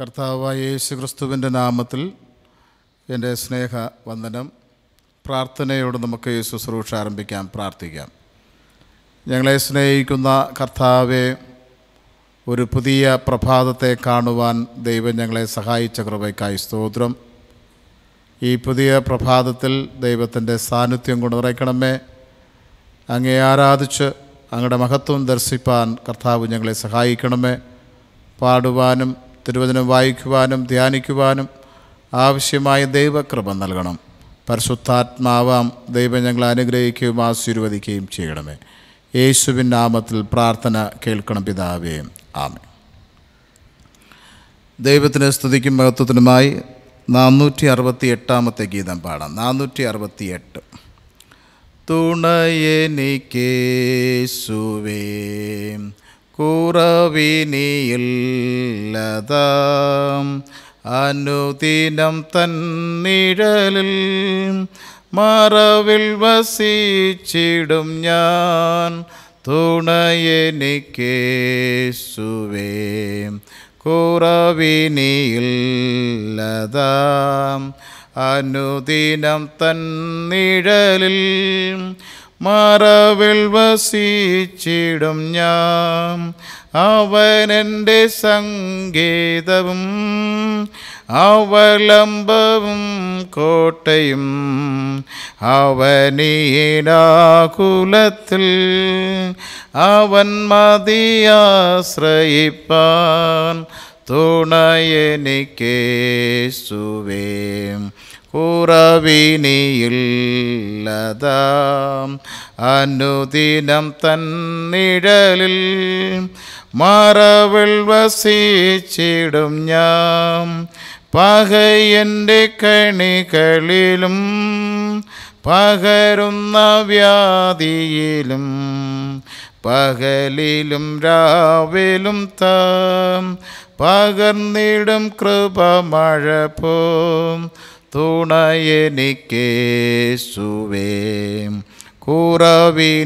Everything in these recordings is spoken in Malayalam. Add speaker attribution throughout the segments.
Speaker 1: കർത്താവായ യേശു ക്രിസ്തുവിൻ്റെ നാമത്തിൽ എൻ്റെ സ്നേഹ വന്ദനം പ്രാർത്ഥനയോട് നമുക്ക് ശുശ്രൂഷ ആരംഭിക്കാം പ്രാർത്ഥിക്കാം ഞങ്ങളെ സ്നേഹിക്കുന്ന കർത്താവെ ഒരു പുതിയ പ്രഭാതത്തെ കാണുവാൻ ദൈവം ഞങ്ങളെ സഹായിച്ച കൃപയ്ക്കായി സ്തോത്രം ഈ പുതിയ പ്രഭാതത്തിൽ ദൈവത്തിൻ്റെ സാന്നിധ്യം കൊണ്ട് അങ്ങേ ആരാധിച്ച് അങ്ങയുടെ മഹത്വം ദർശിപ്പാൻ കർത്താവ് ഞങ്ങളെ സഹായിക്കണമേ പാടുവാനും തിരുവചനം വായിക്കുവാനും ധ്യാനിക്കുവാനും ആവശ്യമായ ദൈവകൃപ നൽകണം പരിശുദ്ധാത്മാവാം ദൈവം ഞങ്ങളെ അനുഗ്രഹിക്കുകയും ആശീർവദിക്കുകയും ചെയ്യണമേ യേശുവിൻ നാമത്തിൽ പ്രാർത്ഥന കേൾക്കണം പിതാവേ ആമേ ദൈവത്തിന് സ്തുതിക്കും മഹത്വത്തിനുമായി നാനൂറ്റി അറുപത്തി എട്ടാമത്തെ ഗീതം പാടാം നാനൂറ്റി അറുപത്തി എട്ട് തുണയെനിക്കേശുവേ കുറവിനിയില്ലതാം അനുദിനം തന്നിഴലിൽ മറവിൽ വസിച്ചിടും ഞാൻ തുണയെനിക്കേശുവേ കുറവിനിയില്ലതാം അനുദിനം തന്നിഴലിൽ മറവിൽ വസിച്ചിടും ഞാൻ അവനെൻ്റെ സംഗീതവും അവലംബവും കോട്ടയും അവനീനാകുലത്തിൽ അവൻ മതിയാശ്രയിപ്പാൻ സുവേം പുറവിനിയില്ലതാം അനുദിനം തന്നിഴലിൽ മറവിൽ വസിച്ചിടും ഞാൻ പകയൻ്റെ കണികളിലും പകരുന്ന വ്യാധിയിലും പകലിലും രാവിലും താം പകർന്നിടും കൃപ മഴ പോം തുണയെനിക്കേശുവേ കുറവിനിയില്ലതാം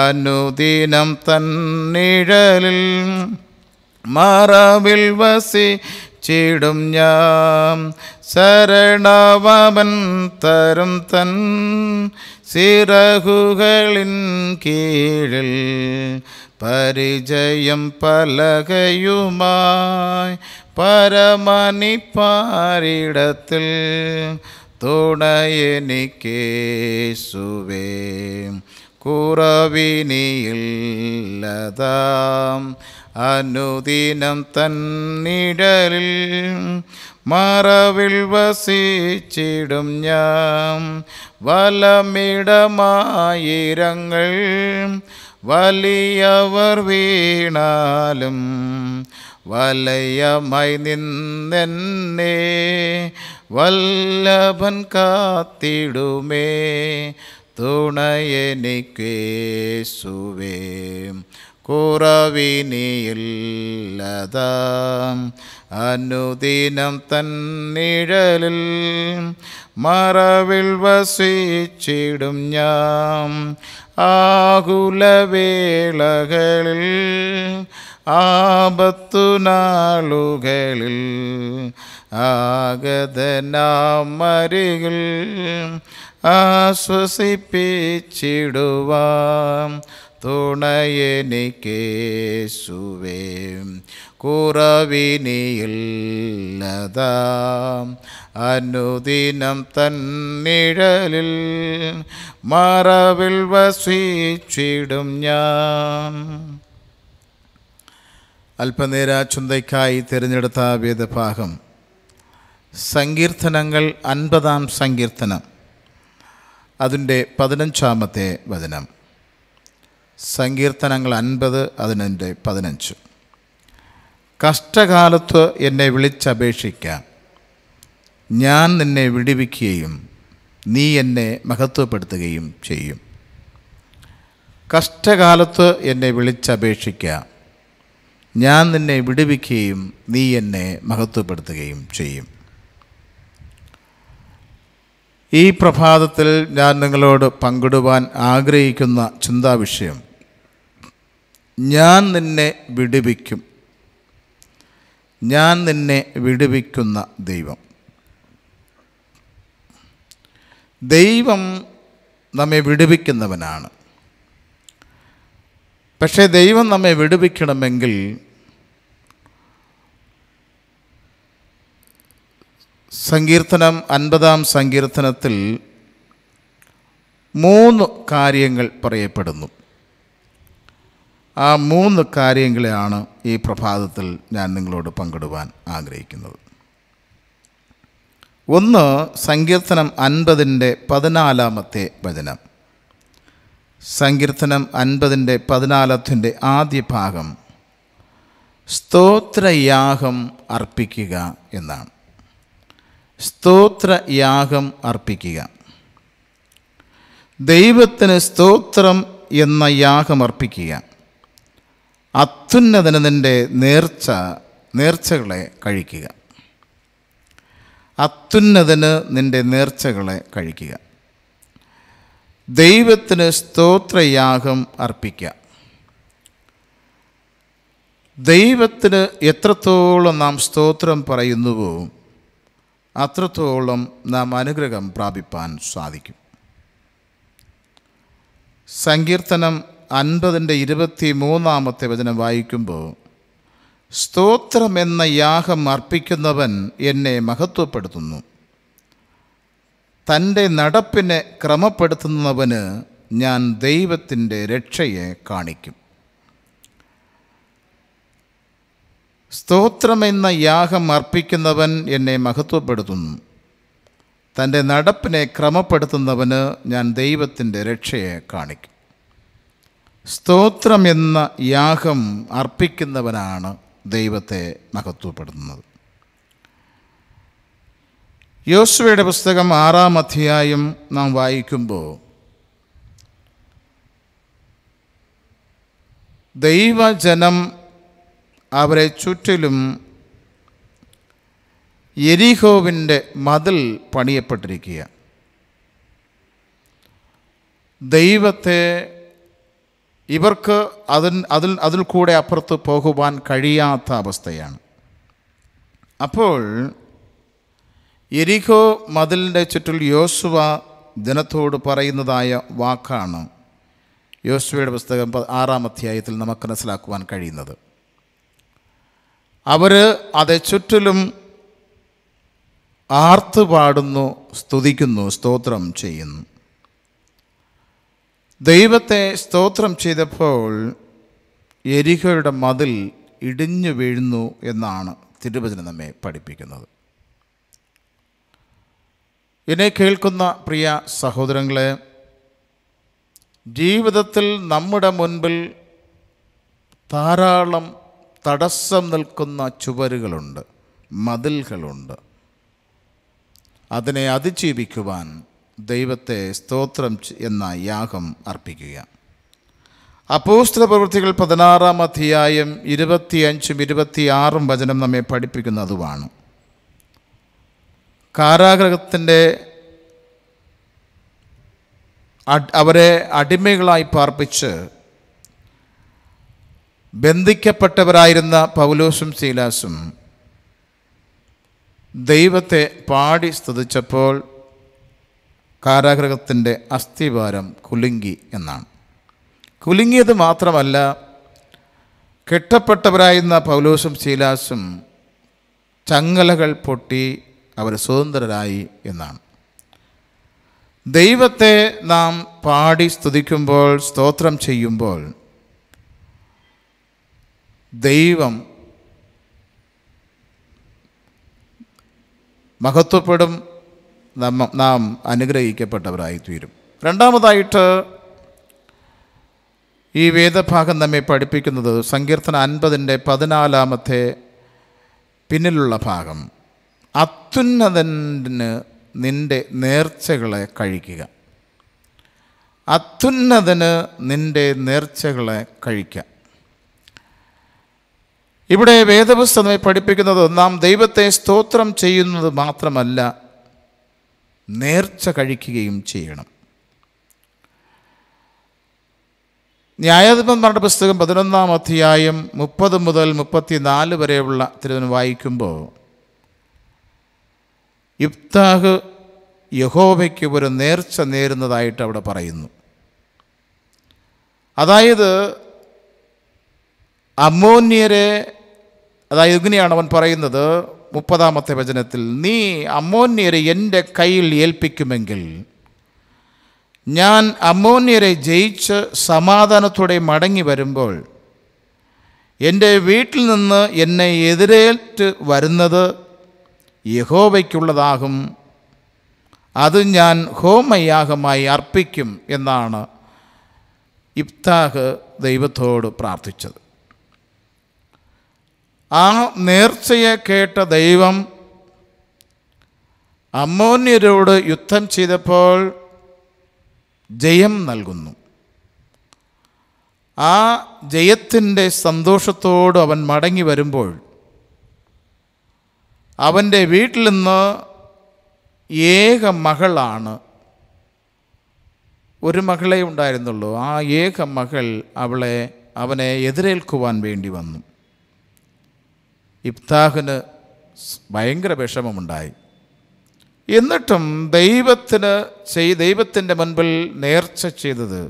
Speaker 1: അനുദിനം തന്നിഴലിൽ മറവിൽ വസി ചിടും ഞാൻ ശരണവൻ തരും തൻ സിറകുകളിൻ കീഴിൽ പരിചയം പലകയുമായി പരമനിപ്പാരിടത്തിൽ തുണയെനിക്കേശുവേ കുറവിനിയില്ലതാം അനുദിനം തന്നിടലിൽ മറവിൽ വസിച്ചിടും ഞാൻ വലമിടമായിരങ്ങൾ വലിയവർ വീണാലും വലയമായി നിന്നെ വല്ലഭൻ കാത്തിടുമേ തുണയെനിക്കേശുവേ കുറവിനിയില്ലതാം അനുദിനം തന്നിഴലിൽ മറവിൽ വസിച്ചിടും ഞാൻ ആകുലവേളകളിൽ ആപത്തുനാളുകളിൽ ആഗതനാമരികിൽ ആശ്വസിപ്പിച്ചിടുവാം തുണയെനിക്കേശുവേം കുറവിനിയില്ലതാം അനുദിനം തന്നിഴലിൽ മറവിൽ വസിച്ചിടും ഞാൻ അല്പനേര ചുന്തയ്ക്കായി തിരഞ്ഞെടുത്ത വേദഭാഗം സങ്കീർത്തനങ്ങൾ അൻപതാം സങ്കീർത്തനം അതിൻ്റെ പതിനഞ്ചാമത്തെ വചനം സങ്കീർത്തനങ്ങൾ അൻപത് അതിനെ പതിനഞ്ച് കഷ്ടകാലത്ത് എന്നെ വിളിച്ചപേക്ഷിക്കാം ഞാൻ നിന്നെ വിടിവിക്കുകയും നീ എന്നെ മഹത്വപ്പെടുത്തുകയും ചെയ്യും കഷ്ടകാലത്ത് എന്നെ വിളിച്ചപേക്ഷിക്കാം ഞാൻ നിന്നെ വിടിവിക്കുകയും നീ എന്നെ മഹത്വപ്പെടുത്തുകയും ചെയ്യും ഈ പ്രഭാതത്തിൽ ഞാൻ നിങ്ങളോട് പങ്കിടുവാൻ ആഗ്രഹിക്കുന്ന ചിന്താവിഷയം ഞാൻ നിന്നെ വിടിവിക്കും ഞാൻ നിന്നെ വിടുവിക്കുന്ന ദൈവം ദൈവം നമ്മെ വിടുവിക്കുന്നവനാണ് പക്ഷേ ദൈവം നമ്മെ വിടുവിക്കണമെങ്കിൽ സങ്കീർത്തനം അൻപതാം സങ്കീർത്തനത്തിൽ മൂന്ന് കാര്യങ്ങൾ പറയപ്പെടുന്നു ആ മൂന്ന് കാര്യങ്ങളെയാണ് ഈ പ്രഭാതത്തിൽ ഞാൻ നിങ്ങളോട് പങ്കിടുവാൻ ആഗ്രഹിക്കുന്നത് ഒന്ന് സങ്കീർത്തനം അൻപതിൻ്റെ പതിനാലാമത്തെ വചനം സങ്കീർത്തനം അൻപതിൻ്റെ പതിനാലത്തിൻ്റെ ആദ്യ ഭാഗം സ്തോത്രയാഗം അർപ്പിക്കുക എന്നാണ് സ്തോത്രയാഗം അർപ്പിക്കുക ദൈവത്തിന് സ്തോത്രം എന്ന യാഗം അർപ്പിക്കുക അത്യുന്നതന് നിൻ്റെ നേർച്ച നേർച്ചകളെ കഴിക്കുക അത്യുന്നതന് നിൻ്റെ നേർച്ചകളെ കഴിക്കുക ദൈവത്തിന് സ്തോത്രയാഗം അർപ്പിക്കുക ദൈവത്തിന് എത്രത്തോളം നാം സ്തോത്രം പറയുന്നുവോ അത്രത്തോളം നാം അനുഗ്രഹം പ്രാപിപ്പാൻ സാധിക്കും സങ്കീർത്തനം അൻപതിൻ്റെ ഇരുപത്തി മൂന്നാമത്തെ വചനം വായിക്കുമ്പോൾ സ്തോത്രമെന്ന യാഗം അർപ്പിക്കുന്നവൻ എന്നെ മഹത്വപ്പെടുത്തുന്നു തൻ്റെ നടപ്പിനെ ക്രമപ്പെടുത്തുന്നവന് ഞാൻ ദൈവത്തിൻ്റെ രക്ഷയെ കാണിക്കും സ്തോത്രമെന്ന യാഗം അർപ്പിക്കുന്നവൻ എന്നെ മഹത്വപ്പെടുത്തുന്നു തൻ്റെ നടപ്പിനെ ക്രമപ്പെടുത്തുന്നവന് ഞാൻ ദൈവത്തിൻ്റെ രക്ഷയെ കാണിക്കും സ്തോത്രം എന്ന യാഗം അർപ്പിക്കുന്നവനാണ് ദൈവത്തെ മഹത്വപ്പെടുന്നത് യോശുവയുടെ പുസ്തകം ആറാം അധ്യായം നാം വായിക്കുമ്പോൾ ദൈവജനം അവരെ ചുറ്റിലും എരിഹോവിൻ്റെ മതിൽ പണിയപ്പെട്ടിരിക്കുക ദൈവത്തെ ഇവർക്ക് അതിൽ അതിൽ അതിൽ കൂടെ അപ്പുറത്ത് പോകുവാൻ കഴിയാത്ത അവസ്ഥയാണ് അപ്പോൾ എരിഹോ മതിലിൻ്റെ ചുറ്റിൽ യോസുവ ജനത്തോട് പറയുന്നതായ വാക്കാണ് യോസുവയുടെ പുസ്തകം ആറാം അധ്യായത്തിൽ നമുക്ക് മനസ്സിലാക്കുവാൻ കഴിയുന്നത് അവർ അതേ ചുറ്റിലും ആർത്തുപാടുന്നു സ്തുതിക്കുന്നു സ്തോത്രം ചെയ്യുന്നു ദൈവത്തെ സ്തോത്രം ചെയ്തപ്പോൾ എരിഹയുടെ മതിൽ ഇടിഞ്ഞു വീഴുന്നു എന്നാണ് തിരുവചനം നമ്മെ പഠിപ്പിക്കുന്നത് എന്നെ കേൾക്കുന്ന പ്രിയ സഹോദരങ്ങളെ ജീവിതത്തിൽ നമ്മുടെ മുൻപിൽ ധാരാളം തടസ്സം നിൽക്കുന്ന ചുവരുകളുണ്ട് മതിലുകളുണ്ട് അതിനെ അതിജീവിക്കുവാൻ ദൈവത്തെ സ്തോത്രം എന്ന യാഗം അർപ്പിക്കുക അപ്പോസ്ത്ര പ്രവൃത്തികൾ പതിനാറാം അധ്യായം ഇരുപത്തിയഞ്ചും ഇരുപത്തിയാറും വചനം നമ്മെ പഠിപ്പിക്കുന്ന അതുമാണ് കാരാഗ്രഹത്തിൻ്റെ അവരെ അടിമകളായി പാർപ്പിച്ച് ബന്ധിക്കപ്പെട്ടവരായിരുന്ന പൗലോസും ശീലാസും ദൈവത്തെ പാടി സ്തുതിച്ചപ്പോൾ കാരാഗ്രഹത്തിൻ്റെ അസ്ഥിഭാരം കുലുങ്കി എന്നാണ് കുലുങ്ങിയത് മാത്രമല്ല കെട്ടപ്പെട്ടവരായിരുന്ന പൗലോസും ശീലാസും ചങ്ങലകൾ പൊട്ടി അവർ സ്വതന്ത്രരായി എന്നാണ് ദൈവത്തെ നാം പാടി സ്തുതിക്കുമ്പോൾ സ്തോത്രം ചെയ്യുമ്പോൾ ദൈവം മഹത്വപ്പെടും നാം നാം അനുഗ്രഹിക്കപ്പെട്ടവരായി തീരും രണ്ടാമതായിട്ട് ഈ വേദഭാഗം നമ്മെ പഠിപ്പിക്കുന്നത് സങ്കീർത്തന അൻപതിൻ്റെ പതിനാലാമത്തെ പിന്നിലുള്ള ഭാഗം അത്യുന്നതന് നിൻ്റെ നേർച്ചകളെ കഴിക്കുക അത്യുന്നതന് നിൻ്റെ നേർച്ചകളെ കഴിക്കുക ഇവിടെ വേദപുസ്തകമായി പഠിപ്പിക്കുന്നത് നാം ദൈവത്തെ സ്തോത്രം ചെയ്യുന്നത് മാത്രമല്ല നേർച്ച കഴിക്കുകയും ചെയ്യണം ന്യായാധിപന്മാരുടെ പുസ്തകം പതിനൊന്നാം അധ്യായം മുപ്പത് മുതൽ മുപ്പത്തിനാല് വരെയുള്ള തിരുവനന്തപുരം വായിക്കുമ്പോൾ ഇബ്താഹ് യഹോവയ്ക്ക് ഒരു നേർച്ച നേരുന്നതായിട്ട് അവിടെ പറയുന്നു അതായത് അമോന്യരെ അതായത് ഇങ്ങനെയാണ് അവൻ പറയുന്നത് മുപ്പതാമത്തെ വചനത്തിൽ നീ അമോന്യരെ എൻ്റെ കയ്യിൽ ഏൽപ്പിക്കുമെങ്കിൽ ഞാൻ അമോന്യരെ ജയിച്ച് സമാധാനത്തോടെ മടങ്ങി വരുമ്പോൾ എൻ്റെ വീട്ടിൽ നിന്ന് എന്നെ എതിരേറ്റ് വരുന്നത് യഹോവയ്ക്കുള്ളതാകും അത് ഞാൻ ഹോമയാഗമായി അർപ്പിക്കും എന്നാണ് ഇബ്താഹ് ദൈവത്തോട് പ്രാർത്ഥിച്ചത് ആ നേർച്ചയെ കേട്ട ദൈവം അമ്മോന്യരോട് യുദ്ധം ചെയ്തപ്പോൾ ജയം നൽകുന്നു ആ ജയത്തിൻ്റെ സന്തോഷത്തോട് അവൻ മടങ്ങി വരുമ്പോൾ അവൻ്റെ വീട്ടിൽ നിന്ന് ഏക മകളാണ് ഒരു മകളെ ഉണ്ടായിരുന്നുള്ളൂ ആ ഏക മകൾ അവളെ അവനെ എതിരേൽക്കുവാൻ വേണ്ടി വന്നു ഇബ്താഹിന് ഭയങ്കര വിഷമമുണ്ടായി എന്നിട്ടും ദൈവത്തിന് ചെയ് ദൈവത്തിൻ്റെ മുൻപിൽ നേർച്ച ചെയ്തത്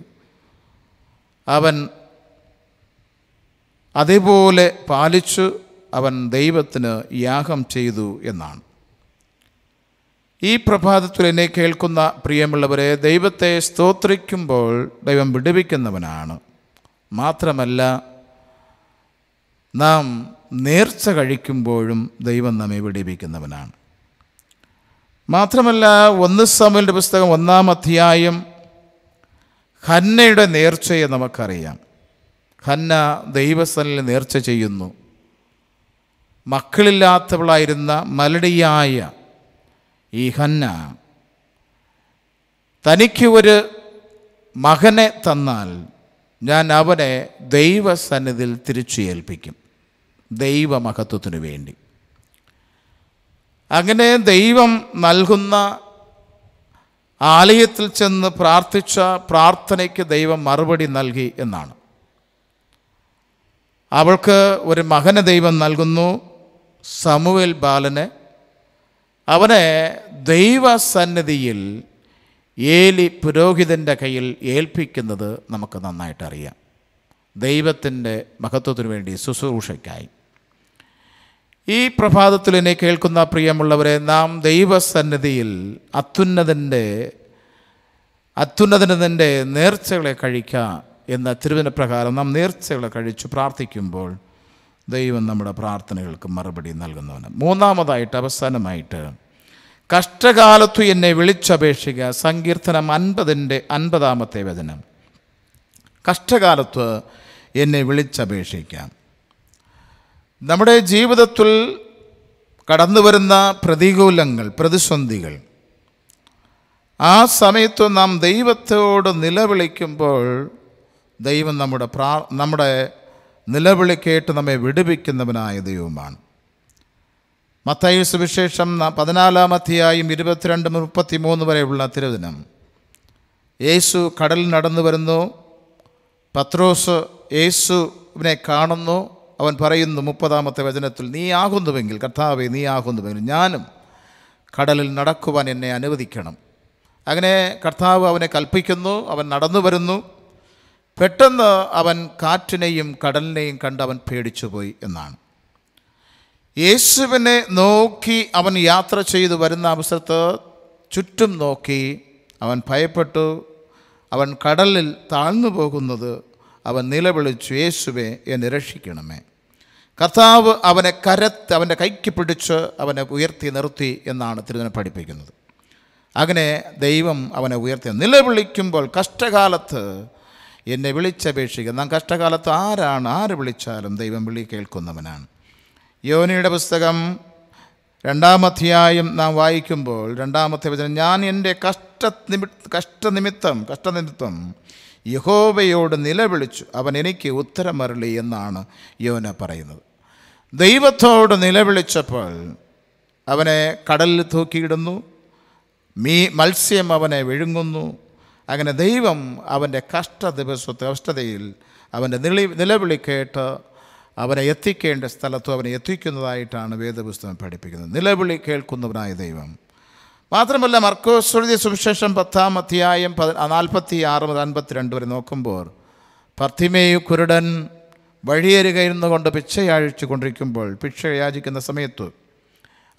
Speaker 1: അവൻ അതേപോലെ പാലിച്ചു അവൻ ദൈവത്തിന് യാഗം ചെയ്തു എന്നാണ് ഈ പ്രഭാതത്തിൽ എന്നെ കേൾക്കുന്ന പ്രിയമുള്ളവരെ ദൈവത്തെ സ്തോത്രിക്കുമ്പോൾ ദൈവം വിടുവിക്കുന്നവനാണ് മാത്രമല്ല നാം നേർച്ച കഴിക്കുമ്പോഴും ദൈവം നമ്മെ വിടിപ്പിക്കുന്നവനാണ് മാത്രമല്ല ഒന്ന് സമലിൻ്റെ പുസ്തകം ഒന്നാം അധ്യായം ഹന്നയുടെ നേർച്ചയെ നമുക്കറിയാം ഹന്ന ദൈവസ്ഥലിൽ നേർച്ച ചെയ്യുന്നു മക്കളില്ലാത്തവളായിരുന്ന മലടിയായ ഈ ഹന്ന തനിക്ക് ഒരു മകനെ തന്നാൽ ഞാൻ അവനെ ദൈവസന്നിധിയിൽ തിരിച്ചു ഏൽപ്പിക്കും ദൈവമഹത്വത്തിനു വേണ്ടി അങ്ങനെ ദൈവം നൽകുന്ന ആലയത്തിൽ ചെന്ന് പ്രാർത്ഥിച്ച പ്രാർത്ഥനയ്ക്ക് ദൈവം മറുപടി നൽകി എന്നാണ് അവൾക്ക് ഒരു മകനെ ദൈവം നൽകുന്നു സമുവേൽ ബാലന് അവനെ ദൈവസന്നിധിയിൽ ഏലി പുരോഹിതൻ്റെ കയ്യിൽ ഏൽപ്പിക്കുന്നത് നമുക്ക് നന്നായിട്ടറിയാം ദൈവത്തിൻ്റെ മഹത്വത്തിനു വേണ്ടി ശുശ്രൂഷയ്ക്കായി ഈ പ്രഭാതത്തിൽ എന്നെ കേൾക്കുന്ന പ്രിയമുള്ളവരെ നാം ദൈവസന്നിധിയിൽ അത്യുന്നതൻ്റെ അത്യുന്നതനതിൻ്റെ നേർച്ചകളെ കഴിക്കുക എന്ന തിരുവനപ്രകാരം നാം നേർച്ചകളെ കഴിച്ചു പ്രാർത്ഥിക്കുമ്പോൾ ദൈവം നമ്മുടെ പ്രാർത്ഥനകൾക്ക് മറുപടി നൽകുന്നവന് മൂന്നാമതായിട്ട് അവസാനമായിട്ട് കഷ്ടകാലത്തു എന്നെ വിളിച്ചപേക്ഷിക്കുക സങ്കീർത്തനം അൻപതിൻ്റെ അൻപതാമത്തെ വചനം കഷ്ടകാലത്ത് എന്നെ വിളിച്ചപേക്ഷിക്കാം നമ്മുടെ ജീവിതത്തിൽ കടന്നു വരുന്ന പ്രതികൂലങ്ങൾ പ്രതിസന്ധികൾ ആ സമയത്ത് നാം ദൈവത്തോട് നിലവിളിക്കുമ്പോൾ ദൈവം നമ്മുടെ പ്രാ നമ്മുടെ നിലവിളി കേട്ട് നമ്മെ വിടുവിക്കുന്നവനായ ദൈവമാണ് മത്തായ സുവിശേഷം പതിനാലാം അധ്യായം ഇരുപത്തിരണ്ട് മുപ്പത്തി മൂന്ന് വരെയുള്ള തിരുദിനം യേശു കടലിൽ നടന്നു വരുന്നു പത്രോസ് യേശുവിനെ കാണുന്നു അവൻ പറയുന്നു മുപ്പതാമത്തെ വചനത്തിൽ നീ ആകുന്നുവെങ്കിൽ കർത്താവെ നീ ആകുന്നുവെങ്കിൽ ഞാനും കടലിൽ നടക്കുവാൻ എന്നെ അനുവദിക്കണം അങ്ങനെ കർത്താവ് അവനെ കൽപ്പിക്കുന്നു അവൻ നടന്നു വരുന്നു പെട്ടെന്ന് അവൻ കാറ്റിനെയും കടലിനെയും കണ്ട് അവൻ പേടിച്ചുപോയി എന്നാണ് യേശുവിനെ നോക്കി അവൻ യാത്ര ചെയ്തു വരുന്ന അവസരത്ത് ചുറ്റും നോക്കി അവൻ ഭയപ്പെട്ടു അവൻ കടലിൽ താഴ്ന്നു പോകുന്നത് അവൻ നിലവിളിച്ചു യേശുവെ എന്നെ രക്ഷിക്കണമേ കർത്താവ് അവനെ കരത്ത് അവൻ്റെ കൈക്ക് പിടിച്ച് അവനെ ഉയർത്തി നിർത്തി എന്നാണ് തിരുവന പഠിപ്പിക്കുന്നത് അങ്ങനെ ദൈവം അവനെ ഉയർത്തി നിലവിളിക്കുമ്പോൾ കഷ്ടകാലത്ത് എന്നെ വിളിച്ചപേക്ഷിക്കുന്ന നാം കഷ്ടകാലത്ത് ആരാണ് ആര് വിളിച്ചാലും ദൈവം വിളി കേൾക്കുന്നവനാണ് യോനിയുടെ പുസ്തകം രണ്ടാമധ്യായം നാം വായിക്കുമ്പോൾ രണ്ടാമത്തെ വചനം ഞാൻ എൻ്റെ കഷ്ട നിമി കഷ്ടനിമിത്തം കഷ്ടനിമിത്തം യഹോവയോട് നിലവിളിച്ചു അവൻ എനിക്ക് ഉത്തരമരളി എന്നാണ് യോന പറയുന്നത് ദൈവത്തോട് നിലവിളിച്ചപ്പോൾ അവനെ കടലിൽ തൂക്കിയിടുന്നു മീ മത്സ്യം അവനെ വിഴുങ്ങുന്നു അങ്ങനെ ദൈവം അവൻ്റെ കഷ്ട ദിവസത്തെ അവസ്ഥതയിൽ അവൻ്റെ നിളി നിലവിളി കേട്ട് അവനെ എത്തിക്കേണ്ട സ്ഥലത്തും അവനെ എത്തിക്കുന്നതായിട്ടാണ് വേദപുസ്തകം പഠിപ്പിക്കുന്നത് നിലവിളി കേൾക്കുന്നവനായ ദൈവം മാത്രമല്ല മർക്കോസ് എഴുതിയ സുവിശേഷം പത്താം അധ്യായം നാൽപ്പത്തി ആറ് മുതൽ അൻപത്തിരണ്ട് വരെ നോക്കുമ്പോൾ പർത്തിമേയു കുരുടൻ വഴിയേരുകയിരുന്നു കൊണ്ട് പിച്ചയഴിച്ചു കൊണ്ടിരിക്കുമ്പോൾ ഭിക്ഷ യാചിക്കുന്ന സമയത്ത്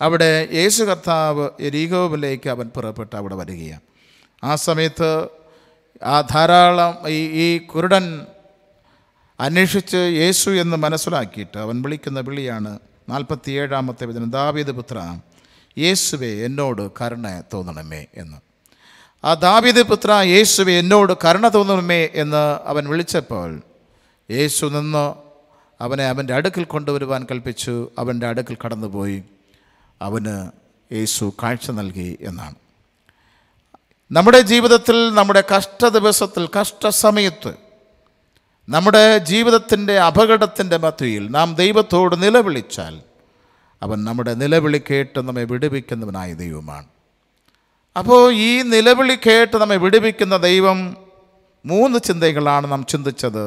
Speaker 1: അവിടെ യേശു കർത്താവ് എരീകോവിലേക്ക് അവൻ പുറപ്പെട്ട് അവിടെ വരികയാണ് ആ സമയത്ത് ആ ധാരാളം ഈ ഈ കുരുടൻ അന്വേഷിച്ച് യേശു എന്ന് മനസ്സിലാക്കിയിട്ട് അവൻ വിളിക്കുന്ന വിളിയാണ് നാൽപ്പത്തിയേഴാമത്തെ വിധനം ദാവീദ് പുത്ര യേശുവെ എന്നോട് കരുണ തോന്നണമേ എന്ന് ആ ദാവിദ് പുത്ര യേശുവെ എന്നോട് കരുണ തോന്നണമേ എന്ന് അവൻ വിളിച്ചപ്പോൾ യേശു നിന്ന് അവനെ അവൻ്റെ അടുക്കിൽ കൊണ്ടുവരുവാൻ കൽപ്പിച്ചു അവൻ്റെ അടുക്കിൽ കടന്നുപോയി അവന് യേശു കാഴ്ച നൽകി എന്നാണ് നമ്മുടെ ജീവിതത്തിൽ നമ്മുടെ കഷ്ട ദിവസത്തിൽ കഷ്ടസമയത്ത് നമ്മുടെ ജീവിതത്തിൻ്റെ അപകടത്തിൻ്റെ മധ്യയിൽ നാം ദൈവത്തോട് നിലവിളിച്ചാൽ അവൻ നമ്മുടെ നിലവിളി കേട്ട് നമ്മെ വിടുവിക്കുന്നവനായ ദൈവമാണ് അപ്പോൾ ഈ നിലവിളി കേട്ട് നമ്മെ വിടുവിക്കുന്ന ദൈവം മൂന്ന് ചിന്തകളാണ് നാം ചിന്തിച്ചത്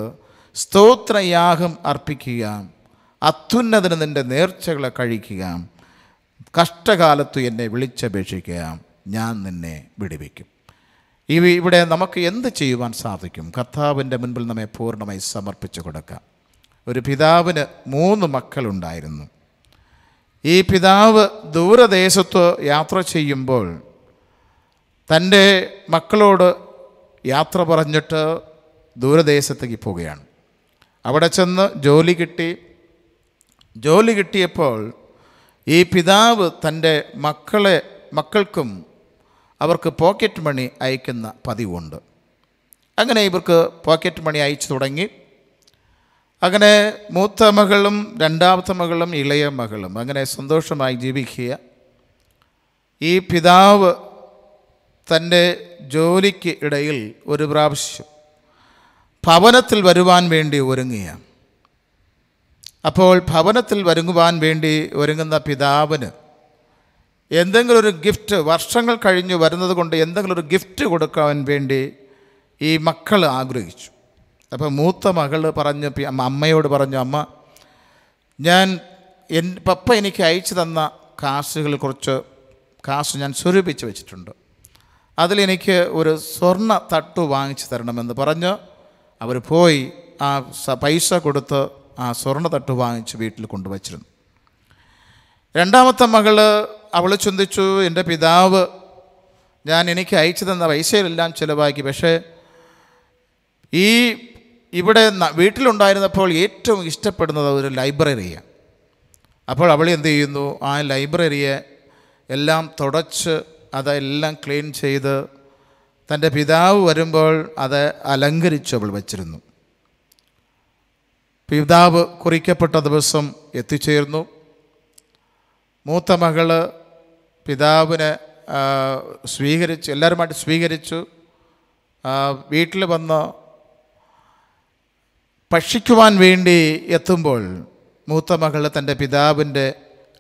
Speaker 1: സ്തോത്രയാഗം അർപ്പിക്കുക അത്യുന്നതിന് നിൻ്റെ നേർച്ചകളെ കഴിക്കുക കഷ്ടകാലത്തു എന്നെ വിളിച്ചപേക്ഷിക്കുക ഞാൻ നിന്നെ വിടുവിക്കും ഇവ ഇവിടെ നമുക്ക് എന്ത് ചെയ്യുവാൻ സാധിക്കും കർത്താവിൻ്റെ മുൻപിൽ നമ്മെ പൂർണ്ണമായി സമർപ്പിച്ചു കൊടുക്കാം ഒരു പിതാവിന് മൂന്ന് മക്കളുണ്ടായിരുന്നു ഈ പിതാവ് ദൂരദേശത്ത് യാത്ര ചെയ്യുമ്പോൾ തൻ്റെ മക്കളോട് യാത്ര പറഞ്ഞിട്ട് ദൂരദേശത്തേക്ക് പോവുകയാണ് അവിടെ ചെന്ന് ജോലി കിട്ടി ജോലി കിട്ടിയപ്പോൾ ഈ പിതാവ് തൻ്റെ മക്കളെ മക്കൾക്കും അവർക്ക് പോക്കറ്റ് മണി അയക്കുന്ന പതിവുണ്ട് അങ്ങനെ ഇവർക്ക് പോക്കറ്റ് മണി അയച്ചു തുടങ്ങി അങ്ങനെ മൂത്ത മകളും രണ്ടാമത്തെ മകളും ഇളയ മകളും അങ്ങനെ സന്തോഷമായി ജീവിക്കുക ഈ പിതാവ് തൻ്റെ ജോലിക്ക് ഇടയിൽ ഒരു പ്രാവശ്യം ഭവനത്തിൽ വരുവാൻ വേണ്ടി ഒരുങ്ങുക അപ്പോൾ ഭവനത്തിൽ ഒരുങ്ങുവാൻ വേണ്ടി ഒരുങ്ങുന്ന പിതാവിന് എന്തെങ്കിലും ഒരു ഗിഫ്റ്റ് വർഷങ്ങൾ കഴിഞ്ഞ് വരുന്നത് കൊണ്ട് എന്തെങ്കിലും ഒരു ഗിഫ്റ്റ് കൊടുക്കാൻ വേണ്ടി ഈ മക്കൾ ആഗ്രഹിച്ചു അപ്പോൾ മൂത്ത മകൾ പറഞ്ഞു അമ്മയോട് പറഞ്ഞു അമ്മ ഞാൻ എൻ പപ്പ എനിക്ക് അയച്ചു തന്ന കാശുകൾ കുറച്ച് കാശ് ഞാൻ സ്വരൂപിച്ച് വെച്ചിട്ടുണ്ട് അതിലെനിക്ക് ഒരു സ്വർണ്ണ തട്ടു വാങ്ങിച്ചു തരണമെന്ന് പറഞ്ഞ് അവർ പോയി ആ പൈസ കൊടുത്ത് ആ സ്വർണ്ണ തട്ടു വാങ്ങിച്ച് വീട്ടിൽ കൊണ്ടുവച്ചിരുന്നു രണ്ടാമത്തെ മകൾ അവൾ ചിന്തിച്ചു എൻ്റെ പിതാവ് ഞാൻ എനിക്ക് അയച്ചു തന്ന പൈസയിലെല്ലാം ചിലവാക്കി പക്ഷേ ഈ ഇവിടെ വീട്ടിലുണ്ടായിരുന്നപ്പോൾ ഏറ്റവും ഇഷ്ടപ്പെടുന്നത് ഒരു ലൈബ്രറിയാണ് അപ്പോൾ അവൾ എന്ത് ചെയ്യുന്നു ആ ലൈബ്രറിയെ എല്ലാം തുടച്ച് അതെല്ലാം ക്ലീൻ ചെയ്ത് തൻ്റെ പിതാവ് വരുമ്പോൾ അത് അലങ്കരിച്ചു അവൾ വച്ചിരുന്നു പിതാവ് കുറിക്കപ്പെട്ട ദിവസം എത്തിച്ചേർന്നു മൂത്ത മകൾ പിതാവിനെ സ്വീകരിച്ചു എല്ലാവരുമായിട്ട് സ്വീകരിച്ചു വീട്ടിൽ വന്ന് ഭക്ഷിക്കുവാൻ വേണ്ടി എത്തുമ്പോൾ മൂത്ത മകൾ തൻ്റെ പിതാവിൻ്റെ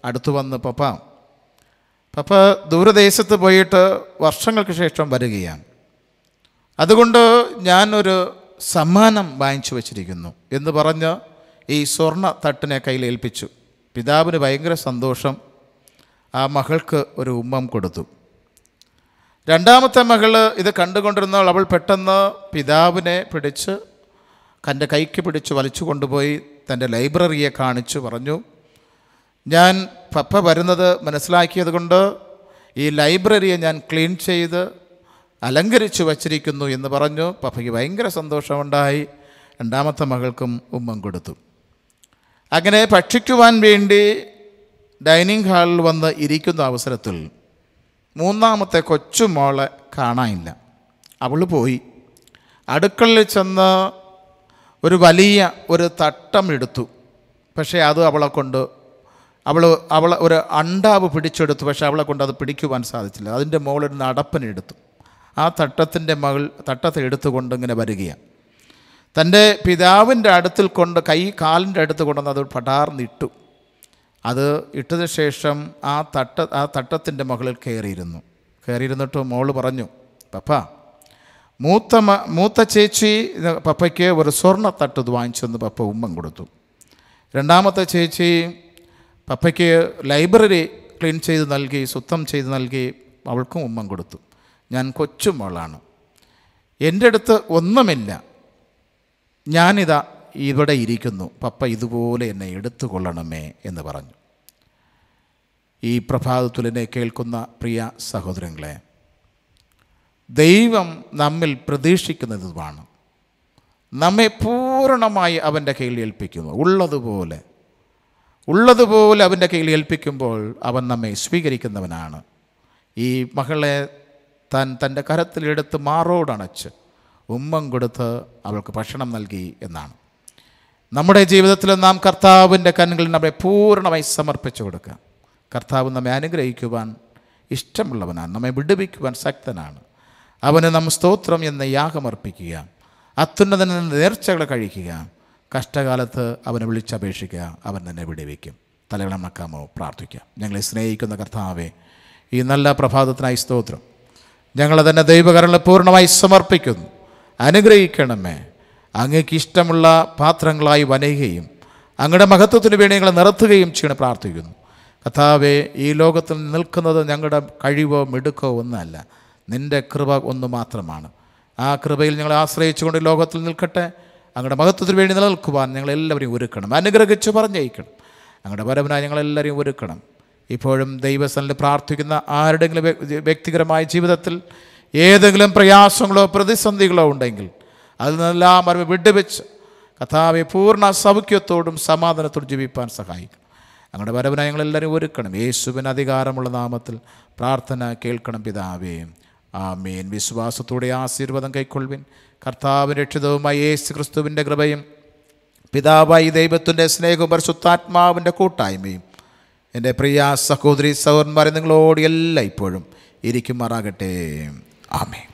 Speaker 1: അടുത്ത് വന്ന് പപ്പ പപ്പ ദൂരദേശത്ത് പോയിട്ട് വർഷങ്ങൾക്ക് ശേഷം വരികയാണ് അതുകൊണ്ട് ഞാനൊരു സമ്മാനം വാങ്ങിച്ചു വച്ചിരിക്കുന്നു എന്ന് പറഞ്ഞ് ഈ സ്വർണ്ണ തട്ടിനെ കയ്യിലേൽപ്പിച്ചു പിതാവിന് ഭയങ്കര സന്തോഷം ആ മകൾക്ക് ഒരു ഉമ്മം കൊടുത്തു രണ്ടാമത്തെ മകൾ ഇത് കണ്ടുകൊണ്ടിരുന്നാൽ അവൾ പെട്ടെന്ന് പിതാവിനെ പിടിച്ച് കൻ്റെ കൈക്ക് പിടിച്ച് വലിച്ചു കൊണ്ടുപോയി തൻ്റെ ലൈബ്രറിയെ കാണിച്ചു പറഞ്ഞു ഞാൻ പപ്പ വരുന്നത് മനസ്സിലാക്കിയത് കൊണ്ട് ഈ ലൈബ്രറിയെ ഞാൻ ക്ലീൻ ചെയ്ത് അലങ്കരിച്ചു വച്ചിരിക്കുന്നു എന്ന് പറഞ്ഞു പപ്പയ്ക്ക് ഭയങ്കര സന്തോഷമുണ്ടായി രണ്ടാമത്തെ മകൾക്കും ഉമ്മം കൊടുത്തു അങ്ങനെ ഭക്ഷിക്കുവാൻ വേണ്ടി ഡൈനിങ് ഹാളിൽ വന്ന് ഇരിക്കുന്ന അവസരത്തിൽ മൂന്നാമത്തെ കൊച്ചുമോളെ കാണാനില്ല അവൾ പോയി അടുക്കളയിൽ ചെന്ന് ഒരു വലിയ ഒരു തട്ടം എടുത്തു പക്ഷേ അത് അവളെ കൊണ്ട് അവൾ അവൾ ഒരു അണ്ടാവ് പിടിച്ചെടുത്തു പക്ഷേ അവളെ കൊണ്ട് അത് പിടിക്കുവാൻ സാധിച്ചില്ല അതിൻ്റെ മുകളൊരു നടപ്പിനെടുത്തു ആ തട്ടത്തിൻ്റെ മകൾ തട്ടത്തെ എടുത്തുകൊണ്ട് ഇങ്ങനെ വരികയാണ് തൻ്റെ പിതാവിൻ്റെ അടുത്തിൽ കൊണ്ട് കൈ കാലിൻ്റെ അടുത്ത് കൊണ്ടുവന്ന് അത് പടാർന്നിട്ടു അത് ഇട്ടതിന് ശേഷം ആ തട്ട ആ തട്ടത്തിൻ്റെ മകളിൽ കയറിയിരുന്നു കയറിയിരുന്നിട്ട് മോള് പറഞ്ഞു പപ്പാ മൂത്ത മൂത്ത ചേച്ചി പപ്പയ്ക്ക് ഒരു സ്വർണ്ണ സ്വർണ്ണത്തട്ട് വാങ്ങിച്ചു തന്ന് പപ്പ ഉമ്മം കൊടുത്തു രണ്ടാമത്തെ ചേച്ചി പപ്പയ്ക്ക് ലൈബ്രറി ക്ലീൻ ചെയ്ത് നൽകി സുത്തം ചെയ്ത് നൽകി അവൾക്കും ഉമ്മം കൊടുത്തു ഞാൻ കൊച്ചുമോളാണ് എൻ്റെ അടുത്ത് ഒന്നുമില്ല ഞാനിതാ ഇവിടെ ഇരിക്കുന്നു പപ്പ ഇതുപോലെ എന്നെ എടുത്തു കൊള്ളണമേ എന്ന് പറഞ്ഞു ഈ പ്രഭാതത്തിൽ എന്നെ കേൾക്കുന്ന പ്രിയ സഹോദരങ്ങളെ ദൈവം നമ്മിൽ പ്രതീക്ഷിക്കുന്നതുമാണ് നമ്മെ പൂർണ്ണമായി അവൻ്റെ കയ്യിൽ ഏൽപ്പിക്കുന്നു ഉള്ളതുപോലെ ഉള്ളതുപോലെ അവൻ്റെ കയ്യിൽ ഏൽപ്പിക്കുമ്പോൾ അവൻ നമ്മെ സ്വീകരിക്കുന്നവനാണ് ഈ മകളെ തൻ തൻ്റെ കരത്തിലെടുത്ത് മാറോടണച്ച് ഉമ്മം കൊടുത്ത് അവൾക്ക് ഭക്ഷണം നൽകി എന്നാണ് നമ്മുടെ ജീവിതത്തിൽ നാം കർത്താവിൻ്റെ കണ്ണുകളിൽ നമ്മെ പൂർണ്ണമായി സമർപ്പിച്ചു കൊടുക്കുക കർത്താവ് നമ്മെ അനുഗ്രഹിക്കുവാൻ ഇഷ്ടമുള്ളവനാണ് നമ്മെ വിടുവിക്കുവാൻ ശക്തനാണ് അവന് നാം സ്തോത്രം എന്ന യാഗമർപ്പിക്കുക അത്യുന്നതൻ നേർച്ചകൾ കഴിക്കുക കഷ്ടകാലത്ത് അവനെ വിളിച്ചപേക്ഷിക്കുക അവൻ തന്നെ വിടുവിക്കും തലകളമക്കാമോ പ്രാർത്ഥിക്കുക ഞങ്ങളെ സ്നേഹിക്കുന്ന കർത്താവെ ഈ നല്ല പ്രഭാതത്തിനായി സ്തോത്രം ഞങ്ങൾ തന്നെ ദൈവകരണങ്ങൾ പൂർണ്ണമായി സമർപ്പിക്കുന്നു അനുഗ്രഹിക്കണമേ അങ്ങേക്ക് ഇഷ്ടമുള്ള പാത്രങ്ങളായി വനയുകയും അങ്ങയുടെ മഹത്വത്തിന് വേണ്ടി ഞങ്ങളെ നിറത്തുകയും ചെയ്യണം പ്രാർത്ഥിക്കുന്നു കഥാവേ ഈ ലോകത്തിൽ നിൽക്കുന്നത് ഞങ്ങളുടെ കഴിവോ മിടുക്കോ ഒന്നല്ല നിൻ്റെ കൃപ ഒന്ന് മാത്രമാണ് ആ കൃപയിൽ ഞങ്ങളെ ആശ്രയിച്ചുകൊണ്ട് ലോകത്തിൽ നിൽക്കട്ടെ അങ്ങയുടെ മഹത്വത്തിന് വേണ്ടി നിലനിൽക്കുവാൻ ഞങ്ങളെല്ലാവരെയും ഒരുക്കണം അനുഗ്രഹിച്ച് പറഞ്ഞയക്കണം അങ്ങയുടെ പരമനായി ഞങ്ങളെല്ലാവരെയും ഒരുക്കണം ഇപ്പോഴും ദൈവസ്ഥലിൽ പ്രാർത്ഥിക്കുന്ന ആരുടെങ്കിലും വ്യക്തിപരമായ ജീവിതത്തിൽ ഏതെങ്കിലും പ്രയാസങ്ങളോ പ്രതിസന്ധികളോ ഉണ്ടെങ്കിൽ അതിൽ നിന്നെല്ലാം അറിവ് വിട്ടുവെച്ച് കഥാവെ പൂർണ്ണ സൗഖ്യത്തോടും സമാധാനത്തോടും ജീവിപ്പാൻ സഹായിക്കണം അങ്ങയുടെ വരവിനായി ഞങ്ങളെല്ലാവരും ഒരുക്കണം യേശുവിന് അധികാരമുള്ള നാമത്തിൽ പ്രാർത്ഥന കേൾക്കണം പിതാവേയും ആമേൻ വിശ്വാസത്തോടെ ആശീർവാദം കൈക്കൊള്ളുവിൻ കർത്താവ് രക്ഷിതവുമായി യേശു ക്രിസ്തുവിൻ്റെ കൃപയും പിതാവായി ദൈവത്തിൻ്റെ സ്നേഹവും പരിശുദ്ധാത്മാവിൻ്റെ കൂട്ടായ്മയും എൻ്റെ പ്രിയ സഹോദരി സഹോദരന്മാരെ നിങ്ങളോട് എല്ലാ ഇപ്പോഴും ഇരിക്കുമാറാകട്ടെ ആമേ